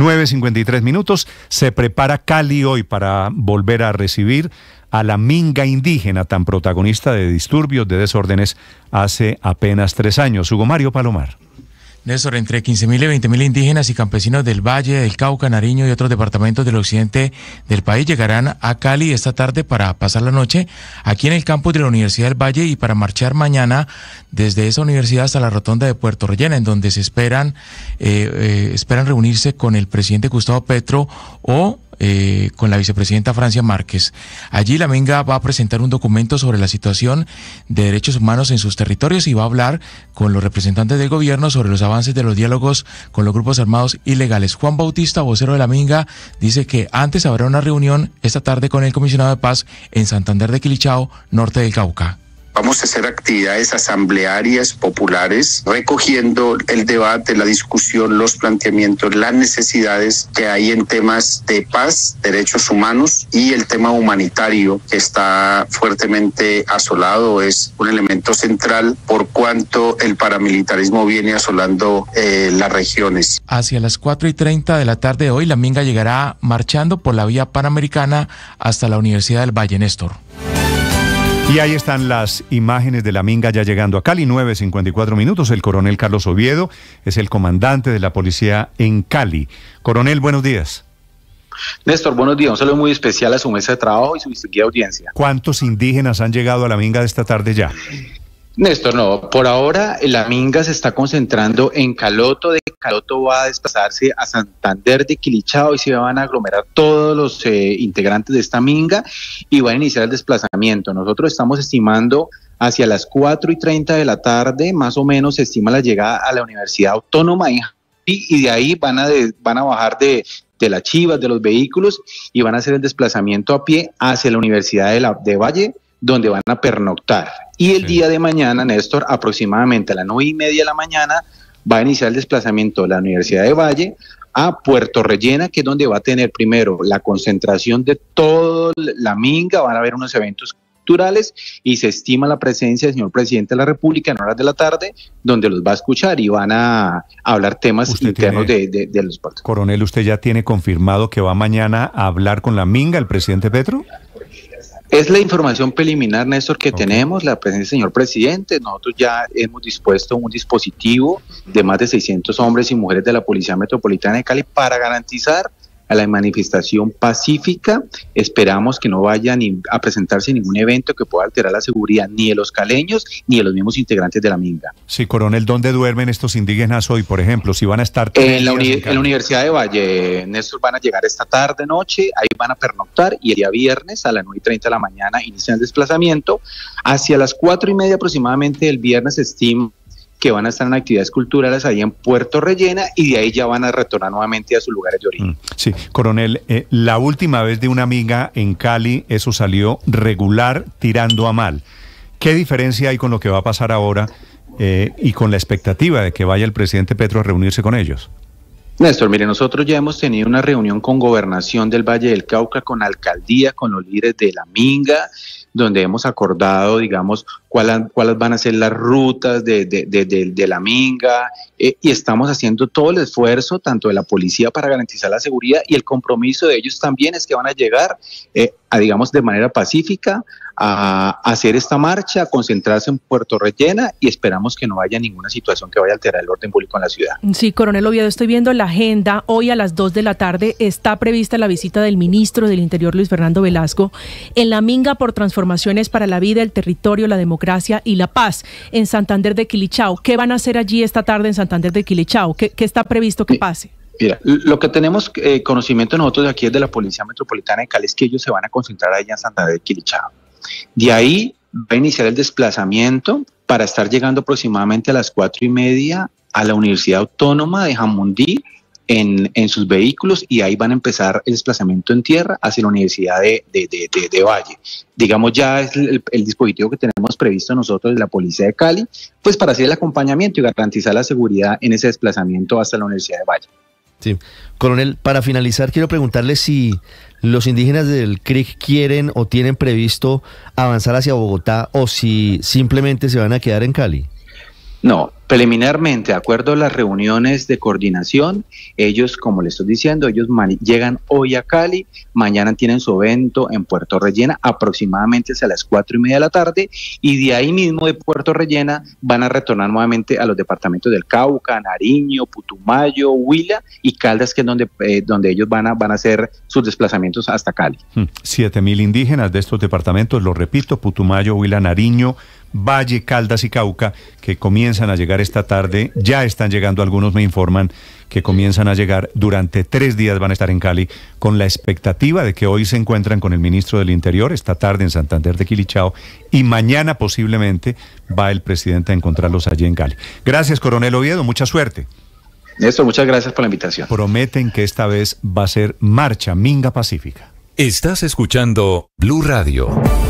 9.53 minutos. Se prepara Cali hoy para volver a recibir a la minga indígena tan protagonista de disturbios, de desórdenes, hace apenas tres años. Hugo Mario Palomar. Néstor, entre 15.000 y 20.000 indígenas y campesinos del Valle, del Cauca, Nariño y otros departamentos del occidente del país llegarán a Cali esta tarde para pasar la noche aquí en el campus de la Universidad del Valle y para marchar mañana desde esa universidad hasta la rotonda de Puerto Rellena, en donde se esperan, eh, eh, esperan reunirse con el presidente Gustavo Petro o eh, con la vicepresidenta Francia Márquez. Allí la Minga va a presentar un documento sobre la situación de derechos humanos en sus territorios y va a hablar con los representantes del gobierno sobre los avances de los diálogos con los grupos armados ilegales. Juan Bautista, vocero de la Minga, dice que antes habrá una reunión esta tarde con el comisionado de paz en Santander de Quilichao, norte del Cauca. Vamos a hacer actividades asamblearias populares recogiendo el debate, la discusión, los planteamientos, las necesidades que hay en temas de paz, derechos humanos y el tema humanitario que está fuertemente asolado. Es un elemento central por cuanto el paramilitarismo viene asolando eh, las regiones. Hacia las 4 y 30 de la tarde hoy, la Minga llegará marchando por la vía panamericana hasta la Universidad del Valle Néstor. Y ahí están las imágenes de la Minga ya llegando a Cali, 9.54 minutos. El coronel Carlos Oviedo es el comandante de la policía en Cali. Coronel, buenos días. Néstor, buenos días. Un saludo muy especial a su mesa de trabajo y su distinguida audiencia. ¿Cuántos indígenas han llegado a la Minga de esta tarde ya? Néstor, no, por ahora la Minga se está concentrando en Caloto, de Caloto va a desplazarse a Santander de Quilichao y se van a aglomerar todos los eh, integrantes de esta Minga y van a iniciar el desplazamiento. Nosotros estamos estimando hacia las 4 y 30 de la tarde, más o menos se estima la llegada a la Universidad Autónoma y, de ahí van a, van a bajar de, de las chivas, de los vehículos y van a hacer el desplazamiento a pie hacia la Universidad de Valle donde van a pernoctar. Y el día de mañana, Néstor, aproximadamente a las nueve y media de la mañana, va a iniciar el desplazamiento de la Universidad de Valle a Puerto Rellena, que es donde va a tener primero la concentración de toda la minga, van a haber unos eventos culturales y se estima la presencia del señor presidente de la República en horas de la tarde, donde los va a escuchar y van a hablar temas internos de, de, los partidos. Coronel, ¿usted ya tiene confirmado que va mañana a hablar con la minga el presidente Petro? Es la información preliminar, Néstor, que tenemos, la presencia del señor presidente. Nosotros ya hemos dispuesto un dispositivo de más de 600 hombres y mujeres de la Policía Metropolitana de Cali para garantizar a la manifestación pacífica. Esperamos que no vaya ni a presentarse ningún evento que pueda alterar la seguridad ni de los caleños ni de los mismos integrantes de la Minga. Sí, coronel, ¿dónde duermen estos indígenas hoy, por ejemplo? Si van a estar... En la, en la Universidad de Valle, Néstor, van a llegar esta tarde, noche, ahí van a pernoctar y el día viernes a las 9 y de la mañana inician el desplazamiento. Hacia las cuatro y media aproximadamente el viernes Steam que van a estar en actividades culturales ahí en Puerto Rellena y de ahí ya van a retornar nuevamente a sus lugares de origen. Mm, sí, coronel, eh, la última vez de una amiga en Cali, eso salió regular tirando a mal. ¿Qué diferencia hay con lo que va a pasar ahora eh, y con la expectativa de que vaya el presidente Petro a reunirse con ellos? Néstor, mire, nosotros ya hemos tenido una reunión con gobernación del Valle del Cauca, con alcaldía, con los líderes de la Minga, donde hemos acordado, digamos, cuáles van a ser las rutas de, la Minga, eh, y estamos haciendo todo el esfuerzo, tanto de la policía para garantizar la seguridad, y el compromiso de ellos también es que van a llegar, eh, a, digamos, de manera pacífica a hacer esta marcha, a concentrarse en Puerto Rellena y esperamos que no haya ninguna situación que vaya a alterar el orden público en la ciudad. Sí, coronel Oviedo, estoy viendo la agenda. Hoy a las 2 de la tarde está prevista la visita del ministro del Interior, Luis Fernando Velasco, en la Minga por Transformaciones para la Vida, el Territorio, la Democracia y la Paz en Santander de Quilichao. ¿Qué van a hacer allí esta tarde en Santander de Quilichao? ¿Qué, está previsto que pase? Mira, lo que tenemos eh, conocimiento nosotros de aquí es de la Policía Metropolitana de Cali es que ellos se van a concentrar allá en Santander de Quilichao. De ahí va a iniciar el desplazamiento para estar llegando aproximadamente a las cuatro y media a la Universidad Autónoma de Jamundí en, sus vehículos y ahí van a empezar el desplazamiento en tierra hacia la Universidad de, Valle. Digamos, ya es el, el, dispositivo que tenemos previsto nosotros de la Policía de Cali, pues para hacer el acompañamiento y garantizar la seguridad en ese desplazamiento hasta la Universidad de Valle. Sí. Coronel, para finalizar, quiero preguntarle si los indígenas del CRIC quieren o tienen previsto avanzar hacia Bogotá o si simplemente se van a quedar en Cali. No, Preliminarmente, de acuerdo a las reuniones de coordinación, ellos, como les estoy diciendo, ellos llegan hoy a Cali, mañana tienen su evento en Puerto Rellena, aproximadamente hacia las cuatro y media de la tarde, y de ahí mismo de Puerto Rellena van a retornar nuevamente a los departamentos del Cauca, Nariño, Putumayo, Huila y Caldas, que es donde, eh, donde ellos van a, van a hacer sus desplazamientos hasta Cali. Hmm. Siete mil indígenas de estos departamentos, lo repito, Putumayo, Huila, Nariño, Valle, Caldas y Cauca, que comienzan a llegar esta tarde. Ya están llegando, algunos me informan que comienzan a llegar durante tres días, van a estar en Cali, con la expectativa de que hoy se encuentran con el ministro del Interior, esta tarde en Santander de Quilichao, y mañana posiblemente va el presidente a encontrarlos allí en Cali. Gracias, coronel Oviedo, mucha suerte. Néstor, muchas gracias por la invitación. Prometen que esta vez va a ser marcha Minga Pacífica. Estás escuchando Blue Radio.